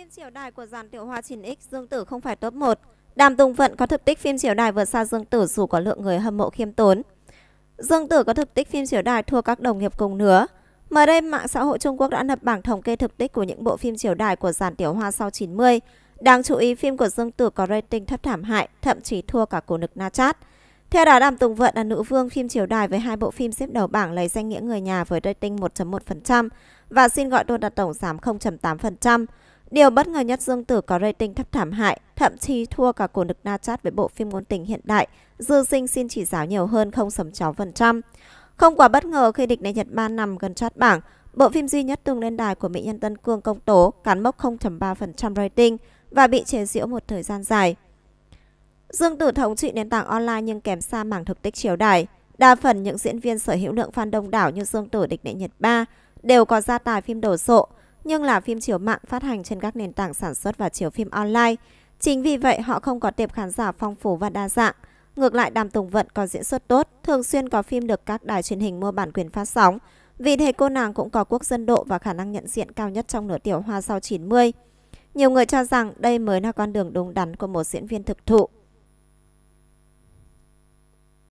Phim chiều đài của dàn tiểu hoa 9X Dương Tử không phải top 1. Đàm Tùng Vận có thực tích phim chiều đài vượt xa Dương Tử dù có lượng người hâm mộ khiêm tốn. Dương Tử có thực tích phim chiếu đài thua các đồng nghiệp cùng nửa. Mới đây, mạng xã hội Trung Quốc đã lập bảng thống kê thực tích của những bộ phim chiếu đài của dàn tiểu hoa sau 90. Đáng chú ý, phim của Dương Tử có rating thấp thảm hại, thậm chí thua cả cổ nực Na Chát. Theo đó, Đàm Tùng Vận là nữ vương phim chiếu đài với hai bộ phim xếp đầu bảng lấy danh nghĩa người nhà với rating 1.1% và xin gọi đôn đặt tổng giảm 0.8%. Điều bất ngờ nhất Dương Tử có rating thấp thảm hại, thậm chí thua cả cổ nực Na Chat với bộ phim ngôn tình hiện đại. Dư sinh xin chỉ giáo nhiều hơn không chó phần trăm. Không quá bất ngờ khi địch này Nhật Bản nằm gần chót bảng, bộ phim duy nhất từng lên đài của mỹ nhân Tân Cương công tố cán mốc 0.3% rating và bị chế giễu một thời gian dài. Dương Tử thống trị nền tảng online nhưng kém xa mảng thực tích chiếu đài. Đa phần những diễn viên sở hữu lượng fan đông đảo như Dương Tử địch đệ Nhật Ba đều có gia tài phim đổ sộ, nhưng là phim chiếu mạng phát hành trên các nền tảng sản xuất và chiếu phim online. Chính vì vậy họ không có tệp khán giả phong phú và đa dạng. Ngược lại Đàm Tùng Vận có diễn xuất tốt, thường xuyên có phim được các đài truyền hình mua bản quyền phát sóng. Vì thế cô nàng cũng có quốc dân độ và khả năng nhận diện cao nhất trong nửa tiểu hoa sau 90. Nhiều người cho rằng đây mới là con đường đúng đắn của một diễn viên thực thụ.